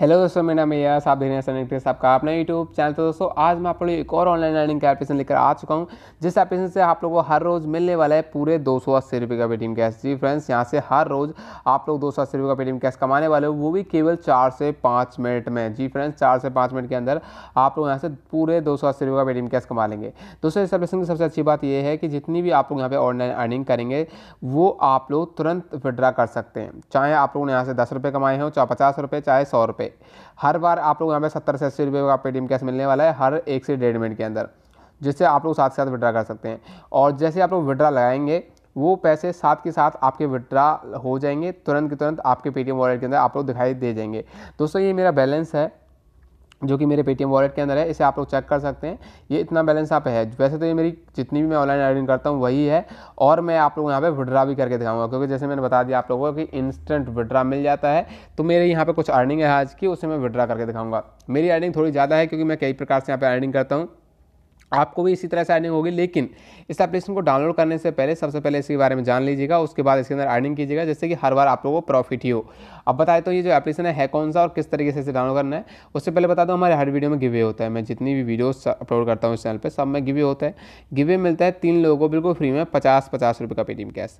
hello दोस्तों मेरा नाम है यस आप देख रहे हैं आपका अपना यूट्यूब चैनल तो दोस्तों आज मैं आप लोग एक और ऑनलाइन लर्निंग का एप्लीकेशन लेकर आ चुका हूँ जिस एप्लीकेशन से आप लोगों को हर रोज़ मिलने वाला है पूरे दो सौ अस्सी रुपये का पेटीएम कैश जी फ्रेंड्स यहाँ से हर रोज़ आप लोग दो सौ अस्सी रुपये का पेटीएम कैश कमाने वाले हो वो भी केवल चार से पाँच मिनट में जी फ्रेंड्स चार से पाँच मिनट के अंदर आप लोग यहाँ से पूरे दो सौ अस्सी रुपये का पेटीएम कैश कमा लेंगे दोस्तों इस एप्लीकेशन की सबसे अच्छी बात यह है कि जितनी भी आप लोग यहाँ पर ऑनलाइन अर्निंग करेंगे वो आप लोग तुरंत विड्रा कर सकते हैं चाहे आप लोगों ने यहाँ से दस रुपये कमाए हों चाहे पचास रुपये चाहे सौ रुपये है हर बार आप लोग यहाँ पे सत्तर से अस्सी रुपये का पेटीएम कैश मिलने वाला है हर एक से डेढ़ मिनट के अंदर जिससे आप लोग साथ साथ विड्रा कर सकते हैं और जैसे आप लोग विड्रा लगाएंगे वो पैसे साथ के साथ आपके विड्रा हो जाएंगे तुरंत के तुरंत आपके पेटीएम वॉलेट के अंदर आप लोग दिखाई दे जाएंगे दोस्तों ये मेरा बैलेंस है जो कि मेरे पेटीएम वॉलेट के अंदर है इसे आप लोग चेक कर सकते हैं ये इतना बैलेंस आप है वैसे तो ये मेरी जितनी भी मैं ऑनलाइन अर्निंग करता हूँ वही है और मैं आप लोग यहाँ पे विड्रा भी करके दिखाऊंगा क्योंकि जैसे मैंने बता दिया आप लोगों को कि इंस्टेंट विड्रा मिल जाता है तो मेरे यहाँ पर कुछ अर्निंग है आज की उसे मैं विड्रा करके दिखाऊँगा मेरी अर्निंग थोड़ी ज़्यादा है क्योंकि मैं कई प्रकार से यहाँ पर अर्निंग करता हूँ आपको भी इसी तरह से अर्निंग होगी लेकिन इस एप्लीकेशन को डाउनलोड करने से पहले सबसे पहले इसके बारे में जान लीजिएगा उसके बाद इसके अंदर अर्निंग कीजिएगा जिससे कि हर बार आप लोगों को प्रॉफिट ही हो अब बताए तो ये जो एप्लीकेशन है, है कौन सा और किस तरीके से इसे डाउनलोड करना है उससे पहले बता दो हमारे हर वीडियो में गिवे होता है मैं जितनी भी वीडियो अपलोड करता हूँ इस चैनल पर सब में गिवे होता है गिवे मिलता है तीन लोगों को बिल्कुल फ्री में पचास पचास रुपये का पेटीएम कैश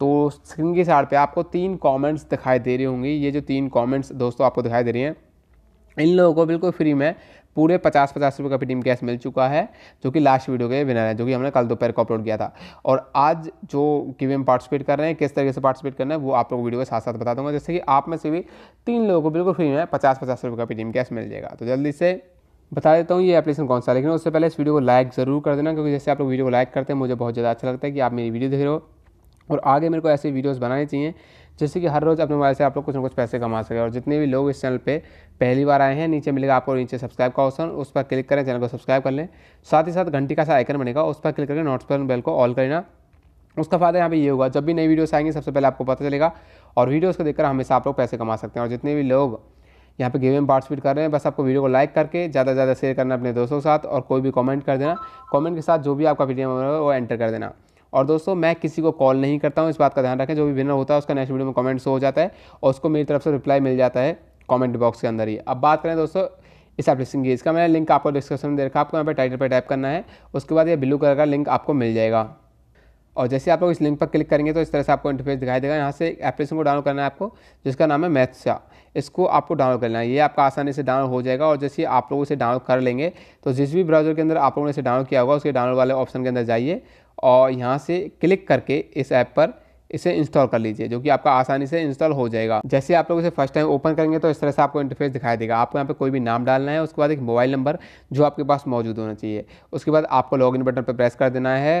तो स्क्रीन की साइड पर आपको तीन कॉमेंट्स दिखाई दे रही होंगी ये जो तीन कॉमेंट्स दोस्तों आपको दिखाई दे रही हैं इन लोगों को बिल्कुल फ्री में पूरे पचास पचास रुपये का पेटीएम कैश मिल चुका है जो कि लास्ट वीडियो के विनर है जो कि हमने कल दोपहर को अपलोड किया था और आज जो गिवे में पार्टिसिपेट कर रहे हैं किस तरीके से पार्टिसिपेट करना है वो आप लोग वीडियो के साथ साथ बता दूंगा जैसे कि आप में से भी तीन लोगों को बिल्कुल फ्री में पचास पचास रुपये का पेटीएम कैश मिल जाएगा तो जल्दी से बता देता हूँ ये एप्लीकेशन कौन सा लेकिन उससे पहले इस वीडियो को लाइक ज़रूर कर देना क्योंकि जैसे आप लोग वीडियो को लाइक करते हैं मुझे बहुत ज़्यादा अच्छा लगता है कि आप मेरी वीडियो देख रहे हो और आगे मेरे को ऐसे वीडियोज़ बनाने चाहिए जिससे कि हर रोज़ अपने मोबाइल से आप लोग कुछ ना कुछ पैसे कमा सके और जितने भी लोग इस चैनल पर पहली बार आए हैं नीचे मिलेगा आपको नीचे सब्सक्राइब का ऑप्शन उस पर क्लिक करें चैनल को सब्सक्राइब कर लें साथ ही साथ घंटी का सा आइकन बनेगा उस पर क्लिक करके नोट्स पर बेल को ऑल करना उसका फ़ायदा यहाँ पे ये होगा जब भी नई वीडियोस आएंगी सबसे पहले आपको पता चलेगा और वीडियोस को देखकर हमेशा आप लोग पैसे कमा सकते हैं और जितने भी लोग यहाँ पे गेम में पार्टिसिपेट कर रहे हैं बस आपको वीडियो को लाइक करके ज़्यादा से ज़्यादा शेयर करना अपने दोस्तों के साथ और कोई भी कमेंट कर देना कमेंट के साथ जो भी आपका वीडियो वो एंटर कर देना और दोस्तों मैं किसी को कॉल नहीं करता हूँ इस बात का ध्यान रखें जो भी विनर होता है उसका नेक्स्ट वीडियो में कमेंट शो हो जाता है और उसको मेरी तरफ से रिप्लाई मिल जाता है कमेंट बॉक्स के अंदर ही अब बात करें दोस्तों इस एप्लीकेशन की इसका मैंने लिंक आपको डिस्क्रिप्शन में दे रखा है आपको यहाँ पर टाइटल पर टाइप करना है उसके बाद ये ब्लू कलर का लिंक आपको मिल जाएगा और जैसे आप लोग इस लिंक पर क्लिक करेंगे तो इस तरह से आपको इंटरफेस दिखाई देगा यहाँ से एप्लीकेशन को डाउनलोड करना है आपको जिसका नाम है मैथ्सा इसको आपको डाउनलोड करना है ये आपका आसानी से डाउनलोड हो जाएगा और जैसे आप लोग इसे डाउनलोड कर लेंगे तो जिस भी ब्राउजर के अंदर आप लोगों ने इसे डाउनलोड किया होगा उसके डाउनलोड वाले ऑप्शन के अंदर जाइए और यहाँ से क्लिक करके इस ऐप पर इसे इंस्टॉल कर लीजिए जो कि आपका आसानी से इंस्टॉल हो जाएगा जैसे आप लोग इसे फर्स्ट टाइम ओपन करेंगे तो इस तरह से आपको इंटरफेस दिखाई देगा आपको यहाँ पे कोई भी नाम डालना है उसके बाद एक मोबाइल नंबर जो आपके पास मौजूद होना चाहिए उसके बाद आपको लॉगिन बटन पर प्रेस कर देना है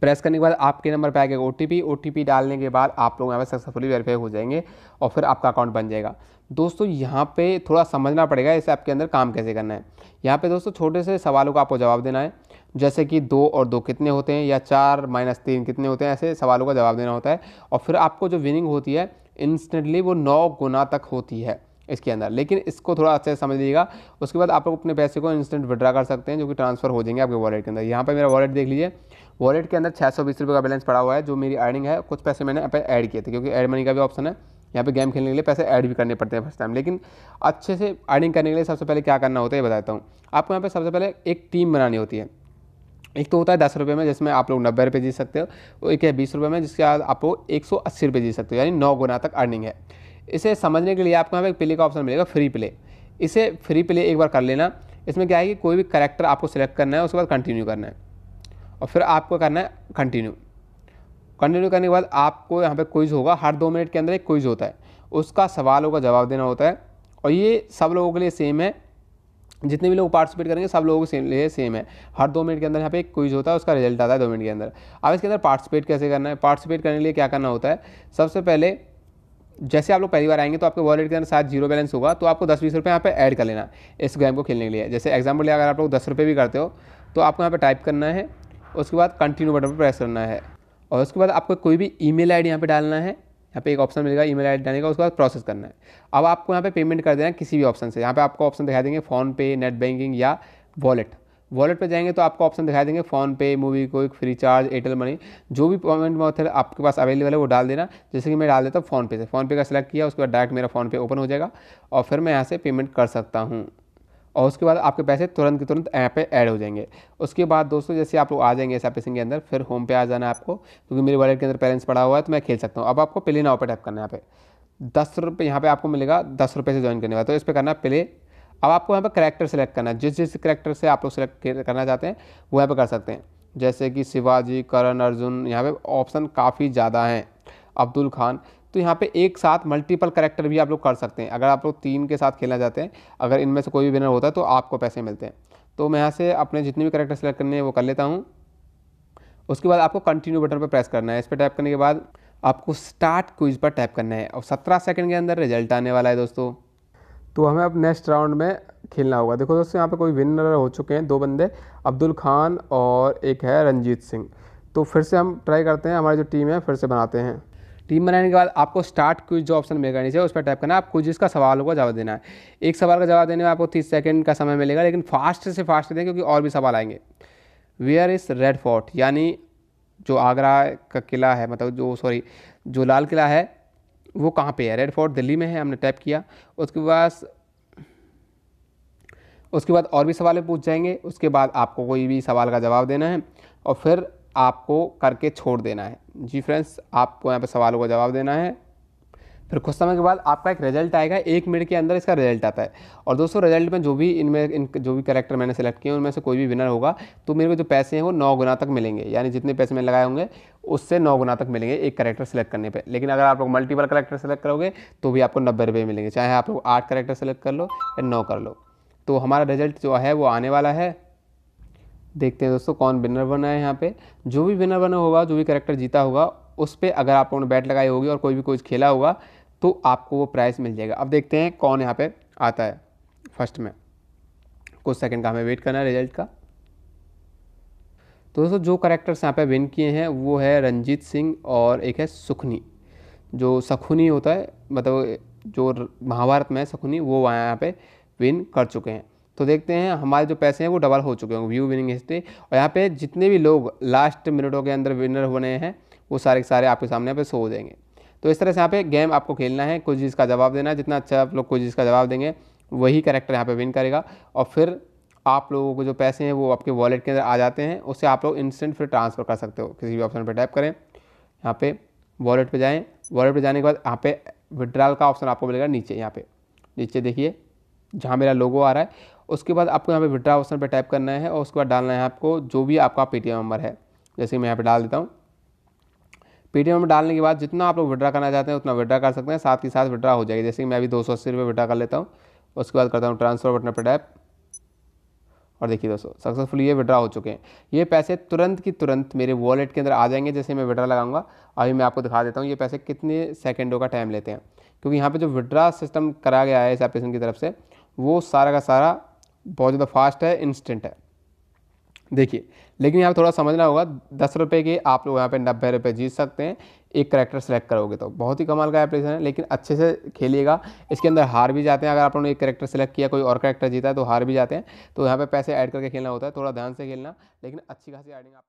प्रेस करने के बाद आपके नंबर पर आ गया ओ टी डालने के बाद आप लोग यहाँ पर सक्सेसफुली वेरीफाई हो जाएंगे और फिर आपका अकाउंट बन जाएगा दोस्तों यहाँ पे थोड़ा समझना पड़ेगा इस ऐप के अंदर काम कैसे करना है यहाँ पे दोस्तों छोटे से सवालों का आपको जवाब देना है जैसे कि दो और दो कितने होते हैं या चार माइनस तीन कितने होते हैं ऐसे सवालों का जवाब देना होता है और फिर आपको जो विनिंग होती है इंस्टेंटली वो नौ गुना तक होती है इसके अंदर लेकिन इसको थोड़ा अच्छे से समझ लीजिएगा उसके बाद आप लोग अपने पैसे को इंस्टेंट विड्रा कर सकते हैं जो कि ट्रांसफर हो जाएंगे आपके वॉलेट के अंदर यहाँ पर मेरा वॉलेट देख लीजिए वॉलेट के अंदर छः सौ बीस रुपये का बैलेंस पड़ा हुआ है जो मेरी अर्निंग है कुछ पैसे मैंने यहाँ पर ऐड किए थे क्योंकि एड मनी का भी ऑप्शन है यहाँ पे गेम खेलने के लिए पैसे ऐड भी करने पड़ते हैं फर्स्ट टाइम लेकिन अच्छे से अर्निंग करने के लिए सबसे पहले क्या करना होता है ये बताता हूँ आपको यहाँ पे सबसे पहले एक टीम बनानी होती है एक तो होता है दस रुपये में जिसमें आप लोग नब्बे रुपये जीत सकते हो एक है बीस रुपये में जिसके बाद आप लोग एक सौ अस्सी रुपये जीत सकते हो यानी नौ गुना तक अर्निंग है इसे समझने के लिए आपको यहाँ पे प्ले का ऑप्शन मिलेगा फ्री प्ले इसे फ्री प्ले एक बार कर लेना इसमें क्या है कि कोई भी करेक्टर आपको सिलेक्ट करना है उसके बाद कंटिन्यू करना है और फिर आपको करना है कंटिन्यू कंटिन्यू करने के बाद आपको यहाँ पे क्विज होगा हर दो मिनट के अंदर एक क्विज होता है उसका सवालों का जवाब देना होता है और ये सब लोगों के लिए सेम है जितने भी लोग पार्टिसिपेट करेंगे सब लोगों के लिए सेम है हर दो मिनट के अंदर यहाँ पे एक क्विज होता है उसका रिजल्ट आता है दो मिनट के अंदर अब इसके अंदर पार्टिसिपेट कैसे करना है पार्टिसिपेट करने के लिए क्या करना होता है सबसे पहले जैसे आप लोग पहली बार आएंगे तो आपके वॉलेट के अंदर साथ जीरो बैलेंस होगा तो आपको दस बीस रुपये यहाँ पे ऐड कर लेना इस गेम को खेलने के लिए जैसे एग्जाम्पल लिया अगर आप लोग दस रुपये भी करते हो तो आपको यहाँ पर टाइप करना है उसके बाद कंटिन्यू बटन पर प्रेस करना है और उसके बाद आपको कोई भी ई मेल आई डी यहाँ पर डालना है यहाँ पे एक ऑप्शन मिलेगा ईमेल आईडी डालने का उसके बाद प्रोसेस करना है अब आपको यहाँ पे पेमेंट कर देना है किसी भी ऑप्शन से यहाँ पे आपको ऑप्शन दिखा देंगे फ़ोन पे नेट बैंकिंग या वॉलेट वॉलेट पर जाएंगे तो आपको ऑप्शन दिखाई देंगे PhonePe MobiKwik Freecharge Airtel money जो भी पेमेंट मेथड आपके पास अवेलेबल है वो डाल देना जैसे कि मैं डाल देता हूँ फ़ोनपे से फोन पे का सिलेक्ट किया उसके बाद डायरेक्ट मेरा फोन पे ओपन हो जाएगा और फिर मैं यहाँ से पेमेंट कर सकता हूँ और उसके बाद आपके पैसे तुरंत के तुरंत ऐप पे ऐड हो जाएंगे उसके बाद दोस्तों जैसे आप लोग आ जाएंगे ऐसा पेसिंग के अंदर फिर होम पे आ जाना आपको क्योंकि मेरे वॉलेट के अंदर बैलेंस पड़ा हुआ है तो मैं खेल सकता हूँ अब आपको प्ले नाव पर टाइप करना है यहाँ पे दस रुपये यहाँ पे आपको मिलेगा दस रुपये से ज्वाइन करने वाला तो इस पर करना प्ले अब आपको यहाँ पर करेक्टर सेलेक्ट करना है जिस जिस करेक्टर से आप लोग सेलेक्ट करना चाहते हैं वो यहाँ पर कर सकते हैं जैसे कि शिवाजी करण अर्जुन यहाँ पे ऑप्शन काफ़ी ज़्यादा हैं अब्दुल खान तो यहाँ पे एक साथ मल्टीपल करेक्टर भी आप लोग कर सकते हैं अगर आप लोग तीन के साथ खेलना चाहते हैं अगर इनमें से कोई भी विनर होता है तो आपको पैसे मिलते हैं तो मैं यहाँ से अपने जितने भी करेक्टर सेलेक्ट करने हैं वो कर लेता हूँ उसके बाद आपको कंटिन्यू बटन पर प्रेस करना है इस पर टैप करने के बाद आपको स्टार्ट क्विज पर टैप करना है और सत्रह सेकेंड के अंदर रिजल्ट आने वाला है दोस्तों तो हमें अब नेक्स्ट राउंड में खेलना होगा देखो दोस्तों यहाँ पे कोई विनर हो चुके हैं दो बंदे अब्दुल खान और एक है रंजीत सिंह तो फिर से हम ट्राई करते हैं हमारी जो टीम है फिर से बनाते हैं टीम बनाने के बाद आपको स्टार्ट क्विज जो ऑप्शन मिलेगा नीचे उस पर टाइप करना है आप जिसका सवाल सवालों का जवाब देना है एक सवाल का जवाब देने में आपको तीस सेकंड का समय मिलेगा लेकिन फास्ट से फास्ट दें क्योंकि और भी सवाल आएंगे वेयर इज़ रेड फोर्ट यानी जो आगरा का किला है मतलब जो सॉरी जो लाल किला है वो कहाँ पे है रेड फोर्ट दिल्ली में है हमने टैप किया उसके बाद उसके बाद और भी सवाल पूछ जाएंगे उसके बाद आपको कोई भी सवाल का जवाब देना है और फिर आपको करके छोड़ देना है जी फ्रेंड्स आपको यहाँ पे सवालों का जवाब देना है फिर कुछ समय के बाद आपका एक रिजल्ट आएगा एक मिनट के अंदर इसका रिजल्ट आता है और दोस्तों रिजल्ट में जो भी इनमें इन जो भी करेक्टर मैंने सेलेक्ट किए उनमें से कोई भी विनर होगा तो मेरे को जो पैसे हैं वो नौ गुना तक मिलेंगे यानी जितने पैसे मैंने लगाए होंगे उससे नौ गुना तक मिलेंगे एक करेक्टर सेलेक्ट करने पर लेकिन अगर आप लोग मल्टीपल करेक्टर सेलेक्ट करोगे तो भी आपको नब्बे रुपये मिलेंगे चाहे आप लोग आठ करेक्टर सेलेक्ट कर लो या नौ कर लो तो हमारा रिजल्ट जो है वो आने वाला है देखते हैं दोस्तों कौन विनर बना है यहाँ पे जो भी विनर बना होगा जो भी करेक्टर जीता होगा उस पर अगर आप लोगों ने बैट लगाई होगी और कोई भी कोई खेला होगा तो आपको वो प्राइस मिल जाएगा अब देखते हैं कौन यहाँ पे आता है फर्स्ट में कुछ सेकंड का हमें वेट करना है रिजल्ट का तो दोस्तों जो करेक्टर्स यहाँ पे विन किए हैं वो है रंजीत सिंह और एक है सुखनी जो सखुनी होता है मतलब जो महाभारत में सखुनी वो वहाँ यहाँ पर विन कर चुके हैं तो देखते हैं हमारे जो पैसे हैं वो डबल हो चुके होंगे व्यू विनिंग हिस्ट्री और यहाँ पे जितने भी लोग लास्ट मिनटों के अंदर विनर बने हैं वो सारे के सारे आपके सामने यहाँ पे शो हो जाएंगे तो इस तरह से यहाँ पे गेम आपको खेलना है कुछ का जवाब देना है जितना अच्छा आप लोग कुछ का जवाब देंगे वही करेक्टर यहाँ पे विन करेगा और फिर आप लोगों को जो पैसे हैं वो आपके वॉलेट के अंदर आ जाते हैं उससे आप लोग इंस्टेंट फिर ट्रांसफ़र कर सकते हो किसी भी ऑप्शन पर टाइप करें यहाँ पर वॉलेट पर जाएँ वॉलेट पर जाने के बाद यहाँ पे विड्राल का ऑप्शन आपको मिलेगा नीचे यहाँ पर नीचे देखिए जहाँ मेरा लोगो आ रहा है उसके बाद आपको यहाँ पे विड्रा ऑप्शन पर टाइप करना है और उसके बाद डालना है आपको जो भी आपका पेटीएम नंबर है जैसे मैं यहाँ पर डाल देता हूँ पेटीएम में डालने के बाद जितना आप लोग विड्रा करना चाहते हैं उतना विड्रा कर सकते हैं साथ ही साथ विड्रा हो जाएगी जैसे कि मैं अभी दो सौ अस्सी रुपये विड्रा कर लेता हूँ उसके बाद करता हूँ ट्रांसफर बटन पर टैप और देखिए दोस्तों सक्सेसफुली ये विड्रा हो चुके हैं ये पैसे तुरंत की तुरंत मेरे वॉलेट के अंदर आ जाएंगे जैसे मैं विड्रा लगाऊंगा अभी मैं आपको दिखा देता हूँ ये पैसे कितने सेकेंडों का टाइम लेते हैं क्योंकि यहाँ पर जो विड्रा सिस्टम कराया गया है इस एप्लीकेशन की तरफ से वो सारा का सारा बहुत ज़्यादा फास्ट है इंस्टेंट है देखिए लेकिन यहाँ थोड़ा समझना होगा दस रुपये के आप लोग यहाँ पे नब्बे रुपये जीत सकते हैं एक करेक्टर सेलेक्ट करोगे तो बहुत ही कमाल का एप्लीकेशन है लेकिन अच्छे से खेलिएगा इसके अंदर हार भी जाते हैं अगर आप लोगों ने एक करेक्टर सेलेक्ट किया कोई और करेक्टर जीता है तो हार भी जाते हैं तो यहाँ पर पैसे ऐड करके खेलना होता है थोड़ा ध्यान से खेलना लेकिन अच्छी खासी आइडिंग आप